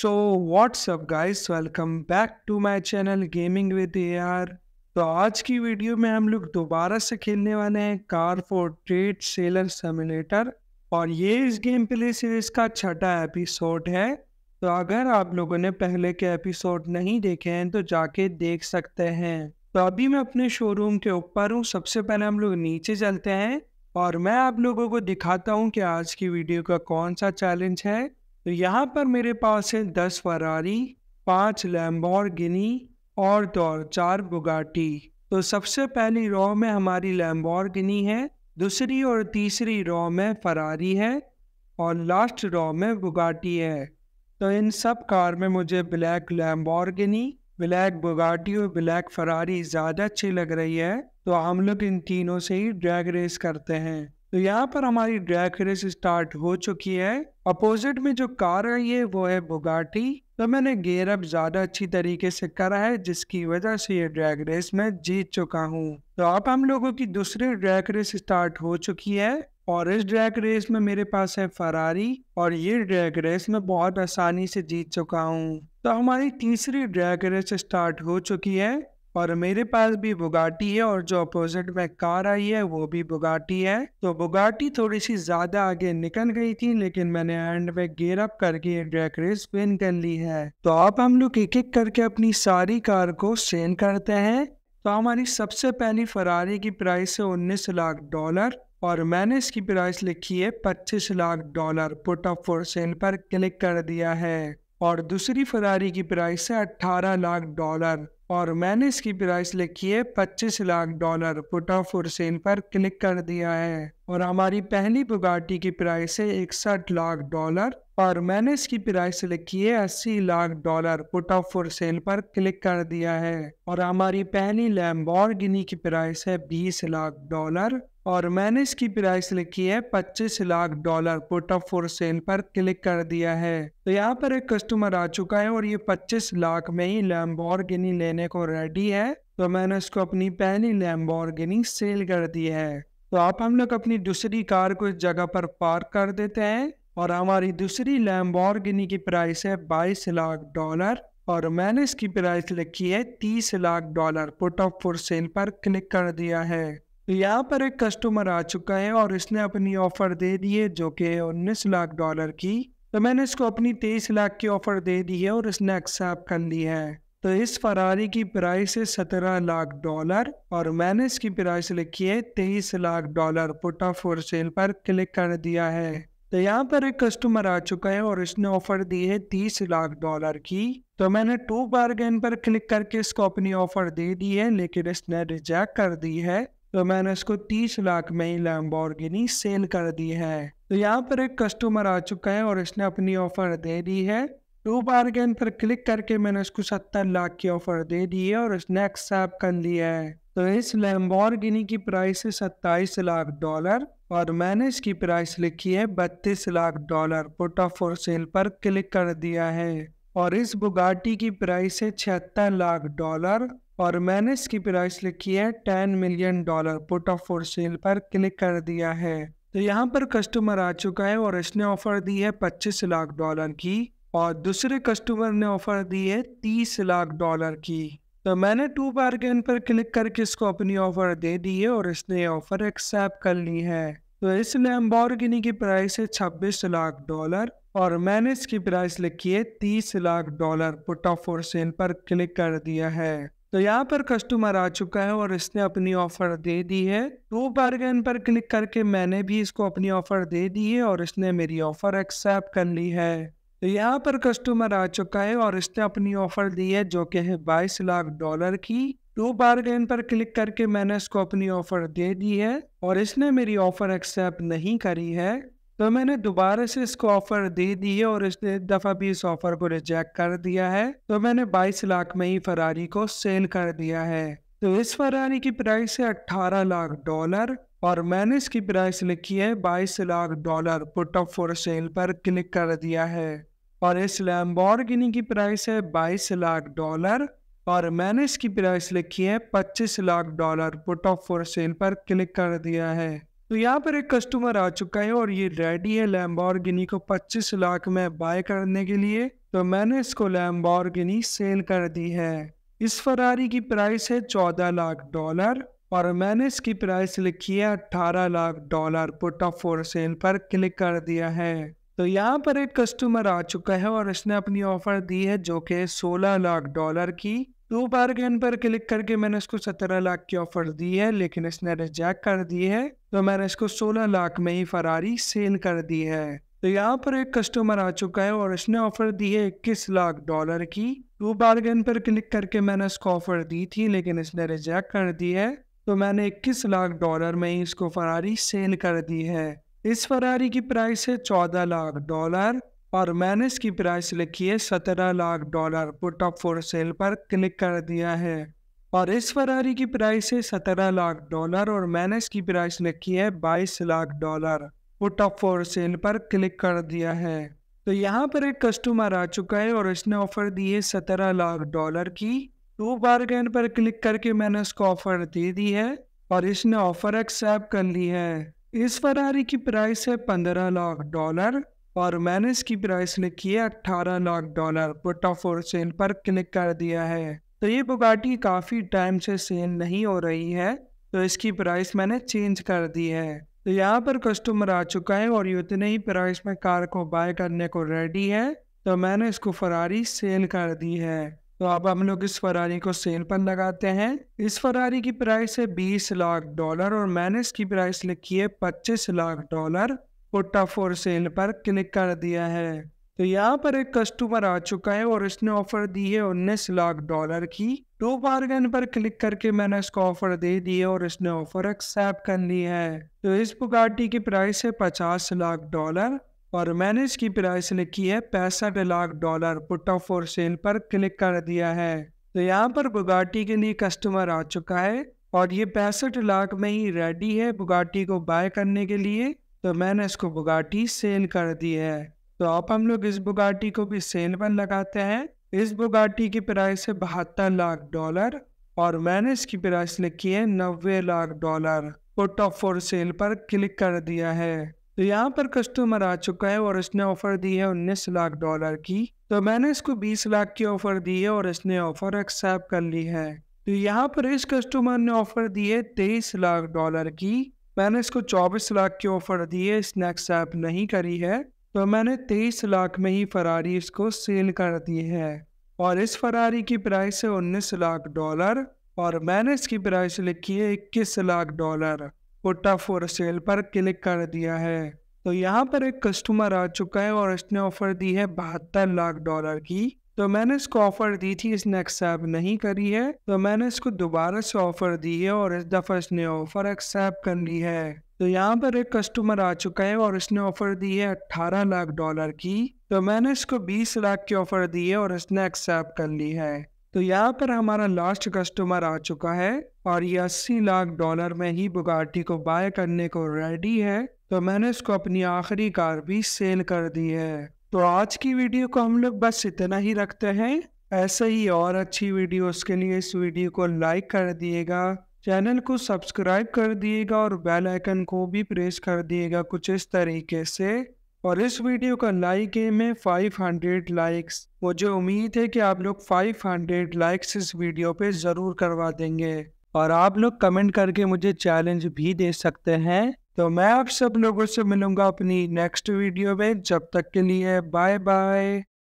so what's up up guys welcome back to my channel gaming with AR तो आज की video में हम लोग दोबारा से खेलने वाले हैं car for trade seller simulator और ये इस गेम प्ले सीरीज का छठा एपिसोड है तो अगर आप लोगों ने पहले के एपिसोड नहीं देखे हैं तो जाके देख सकते हैं तो अभी मैं अपने शोरूम के ऊपर हूँ सबसे पहले हम लोग नीचे चलते हैं और मैं आप लोगों को दिखाता हूँ कि आज की वीडियो का कौन सा चैलेंज है तो यहाँ पर मेरे पास है दस फरारी पाँच गिनी और दो चार बुगाटी तो सबसे पहली रॉ में हमारी गिनी है दूसरी और तीसरी रॉ में फरारी है और लास्ट रॉ में बुगाटी है तो इन सब कार में मुझे ब्लैक गिनी ब्लैक बुगाटी और ब्लैक फरारी ज़्यादा अच्छी लग रही है तो हम लोग इन तीनों से ही ड्रैग रेस करते हैं तो यहाँ पर हमारी ड्रैग रेस स्टार्ट हो चुकी है अपोजिट में जो कार आई है वो है बुगाटी तो मैंने गेयर अप ज्यादा अच्छी तरीके से करा है जिसकी वजह से ये ड्रैग रेस मैं जीत चुका हूँ तो अब हम लोगों की दूसरी ड्रैग रेस स्टार्ट हो चुकी है और इस ड्रैग रेस में मेरे पास है फरारी और ये ड्रैग रेस मैं बहुत आसानी से जीत चुका हूँ तो हमारी तीसरी ड्रैग रेस स्टार्ट हो चुकी है और मेरे पास भी बुगाटी है और जो अपोजिट में कार आई है वो भी बुगाटी है तो बुगाटी थोड़ी सी ज्यादा आगे निकल गई थी लेकिन मैंने एंड में गेयर अप करके ड्रैक रेस विन कर ली है तो अब हम लोग एक एक करके अपनी सारी कार को सेन करते हैं तो हमारी सबसे पहली फरारी की प्राइस है उन्नीस लाख डॉलर और मैंने इसकी प्राइस लिखी है पच्चीस lakh dollar put up for sale पर क्लिक कर दिया है और दूसरी फरारी की प्राइस है अट्ठारह लाख डॉलर और मैंने इसकी प्राइस लिखी है पच्चीस lakh dollar put for sale पर क्लिक कर दिया है और हमारी पहली बुगाटी की प्राइस है इकसठ लाख डॉलर और मैंने इसकी प्राइस लिखी है अस्सी lakh dollar put for sale पर क्लिक कर दिया है और हमारी पहली लैम्बोर्गिनी की प्राइस है बीस लाख डॉलर और मैंने इसकी प्राइस लिखी है पच्चीस lakh dollar put up for sale पर क्लिक कर दिया है तो यहाँ पर एक कस्टमर आ चुका है और ये पच्चीस लाख में ही लैम्बोर्गिनी लेने को रेडी है तो मैंने उसको अपनी पहली लैम्बोर्गिनी सेल कर दी है तो आप हम लोग अपनी दूसरी कार को इस जगह पर पार्क कर देते हैं और हमारी दूसरी लैम्बोर्गिनी की प्राइस है बाईस लाख डॉलर और मैंने इसकी प्राइस लिखी है तीस lakh dollar put up for sale पर क्लिक कर दिया है यहाँ पर एक कस्टमर आ चुका है और इसने अपनी ऑफ़र दे दी है जो कि उन्नीस लाख डॉलर की तो मैंने इसको अपनी तेईस लाख की ऑफ़र दे दी है और इसने एक्सेप्ट कर ली है तो इस फरारी की प्राइस है सत्रह लाख डॉलर और मैंने इसकी प्राइस लिखी है तेईस lakh dollar put up for sale पर क्लिक कर दिया है तो यहाँ पर एक कस्टमर आ चुका है और इसने ऑफर दी है तीस लाख डॉलर की तो मैंने टू बार्गेन पर क्लिक करके इसको अपनी ऑफर दे दी है लेकिन इसने रिजेक्ट कर दी है तो मैंने उसको तीस लाख में ही लैम्बोर्गिनी सेल कर दी है तो यहाँ पर एक कस्टमर आ चुका है और इसने अपनी ऑफर दे दी है टू बार्गेन पर क्लिक करके मैंने उसको सत्तर लाख की ऑफर दे दी है और उसने एक्सेप्ट कर लिया है तो इस लैम्बोर्गिनी की प्राइस है सत्ताईस लाख डॉलर और मैंने इसकी प्राइस लिखी है बत्तीस lakh dollar put up for sale पर क्लिक कर दिया है और इस बुगाटी की प्राइस है छिहत्तर लाख डॉलर और मैंने इसकी प्राइस लिखी है ten million dollar put up for sale पर क्लिक कर दिया है तो यहाँ पर कस्टमर आ चुका है और इसने ऑफर दी है पच्चीस लाख डॉलर की और दूसरे कस्टमर ने ऑफर दी है तीस लाख डॉलर की तो मैंने टू बार्गेन पर क्लिक करके इसको अपनी ऑफर दे दी है और इसने ऑफर एक्सेप्ट कर ली है तो इस लैम्बॉर्गिनी की प्राइस है छब्बीस लाख डॉलर और मैंने इसकी प्राइस लिखी है तीस lakh dollar put up for sale पर क्लिक कर दिया है तो यहाँ पर कस्टमर आ चुका है और इसने अपनी ऑफर दे दी है टू बार्गेन पर क्लिक करके मैंने भी इसको अपनी ऑफर दे दी है और इसने मेरी ऑफर एक्सेप्ट कर ली है तो यहाँ पर कस्टमर आ चुका है और इसने अपनी ऑफर दी है जो कि है बाईस लाख डॉलर की टू बार्गेन पर क्लिक करके मैंने इसको अपनी ऑफ़र दे दी है और इसने मेरी ऑफ़र एक्सेप्ट नहीं करी है तो मैंने दोबारा से इसको ऑफ़र दे दी है और इसने एक दफ़ा भी इस ऑफ़र को रिजेक्ट कर दिया है तो मैंने 22 लाख में ही फरारी को सेल कर दिया है तो इस फरारी की प्राइस है अट्ठारह लाख डॉलर और मैंने इसकी प्राइस लिखी है बाईस lakh dollar put up for sale पर क्लिक कर दिया है और इस लैम्बोर्गिनी की प्राइस है 22 लाख डॉलर और मैंने इसकी प्राइस लिखी है पच्चीस lakh dollar put up for sale पर क्लिक कर दिया है तो यहाँ पर एक कस्टमर आ चुका है और ये रेडी है लैम्बोर को 25 लाख में बाय करने के लिए तो मैंने इसको लैम्बोर सेल कर दी है इस फरारी की प्राइस है 14 लाख डॉलर और मैंने इसकी प्राइस लिखी है 18 lakh dollar put up for sale पर क्लिक कर दिया है तो यहाँ पर एक कस्टमर आ चुका है और इसने अपनी ऑफर दी है जो कि 16 लाख डॉलर की टू गेन पर क्लिक करके मैंने इसको सत्रह लाख की ऑफर दी है लेकिन इसने रिजेक्ट कर दी है तो मैंने इसको सोलह लाख में ही फरारी सेल कर दी है तो यहाँ पर एक कस्टमर आ चुका है और इसने ऑफर दी है इक्कीस लाख डॉलर की टू बार्गेन पर क्लिक करके मैंने इसको ऑफर दी थी लेकिन इसने रिजेक्ट कर दी है तो मैंने इक्कीस लाख डॉलर में ही इसको फरारी सेल कर दी है इस फरारी की प्राइस है चौदह लाख डॉलर और मैंने इसकी प्राइस लिखी है सत्रह lakh dollar put up for sale पर क्लिक कर दिया है और इस फरारी की प्राइस है सत्रह लाख डॉलर और मैंने इसकी प्राइस लिखी है बाईस lakh dollar put up for sale पर क्लिक कर दिया है तो यहाँ पर एक कस्टमर आ चुका है और इसने ऑफर दी है सत्रह लाख डॉलर की टू बारगेन पर क्लिक करके मैंने उसको ऑफर दे दी है और इसने ऑफर एक्सेप्ट कर ली है इस फरारी की प्राइस है पंद्रह लाख डॉलर और मैंने इसकी प्राइस लिखी है अट्ठारह लाख डॉलर पुट ऑफ और सेल पर क्लिक कर दिया है तो ये बुगाटी काफ़ी टाइम से सेल नहीं हो रही है तो इसकी प्राइस मैंने चेंज कर दी है तो यहाँ पर कस्टमर आ चुका है और ये उतने ही प्राइस में कार को बाय करने को रेडी है तो मैंने इसको फरारी सेल कर दी है तो अब हम लोग इस फरारी को सेल पर लगाते हैं इस फरारी की प्राइस है बीस लाख डॉलर और मैंने इसकी प्राइस लिखी है पच्चीस लाख डॉलर कोटा फॉर सेल पर क्लिक कर दिया है तो यहाँ पर एक कस्टमर आ चुका है और इसने ऑफर दी है उन्नीस लाख डॉलर की टू बार्गन पर क्लिक करके मैंने इसको ऑफर दे दी है और इसने ऑफर एक्सेप्ट कर ली है तो इस बुगाटी की प्राइस है पचास लाख डॉलर और मैंने इसकी प्राइस लिखी है पैंसठ lakh dollar put up for sale पर क्लिक कर दिया है तो यहाँ पर बुगाटी के लिए कस्टमर आ चुका है और ये पैंसठ लाख में ही रेडी है बुगाटी को बाय करने के लिए तो मैंने इसको बुगाटी सेल कर दी है तो आप हम लोग इस बुगाटी को भी सेल पर लगाते हैं इस बुगाटी की प्राइस है बहत्तर लाख डॉलर और मैंने इसकी प्राइस लिखी है नब्बे lakh dollar put up for sale पर क्लिक कर दिया है तो यहाँ पर कस्टमर आ चुका है और इसने ऑफर दी है उन्नीस लाख डॉलर की तो मैंने इसको बीस लाख की ऑफर दी है और इसने ऑफर एक्सेप्ट कर ली है तो यहाँ पर इस कस्टमर ने ऑफर दी है तेईस लाख डॉलर की मैंने इसको 24 लाख की ऑफ़र दी है स्नैक सैप नहीं करी है तो मैंने 23 लाख में ही फरारी इसको सेल कर दी है और इस फरारी की प्राइस है उन्नीस लाख डॉलर और मैंने इसकी प्राइस लिखी है इक्कीस लाख डॉलर कोटा फोर सेल पर क्लिक कर दिया है तो यहाँ पर एक कस्टमर आ चुका है और इसने ऑफ़र दी है बहत्तर लाख डॉलर की तो मैंने इसको ऑफर दी थी इसने एक्सेप्ट नहीं करी है तो मैंने इसको दोबारा से ऑफर दी है और इस दफा इसने ऑफर एक्सेप्ट कर ली है तो यहाँ पर एक कस्टमर आ चुका है और इसने ऑफर दी है अट्ठारह लाख डॉलर की तो मैंने इसको बीस लाख की ऑफर दी है और इसने एक्सेप्ट कर ली है तो यहाँ पर हमारा लास्ट कस्टमर आ चुका है और ये अस्सी लाख डॉलर में ही बुगाटी को बाय करने को रेडी है तो मैंने इसको अपनी आखिरी कार भी सेल कर दी है तो आज की वीडियो को हम लोग बस इतना ही रखते हैं ऐसे ही और अच्छी वीडियोस के लिए इस वीडियो को लाइक कर दिएगा चैनल को सब्सक्राइब कर दिएगा और बेल आइकन को भी प्रेस कर दिएगा कुछ इस तरीके से और इस वीडियो का लाइक एम है 500 लाइक्स मुझे उम्मीद है कि आप लोग 500 लाइक्स इस वीडियो पे ज़रूर करवा देंगे और आप लोग कमेंट करके मुझे चैलेंज भी दे सकते हैं तो मैं आप सब लोगों से मिलूंगा अपनी नेक्स्ट वीडियो में जब तक के लिए बाय बाय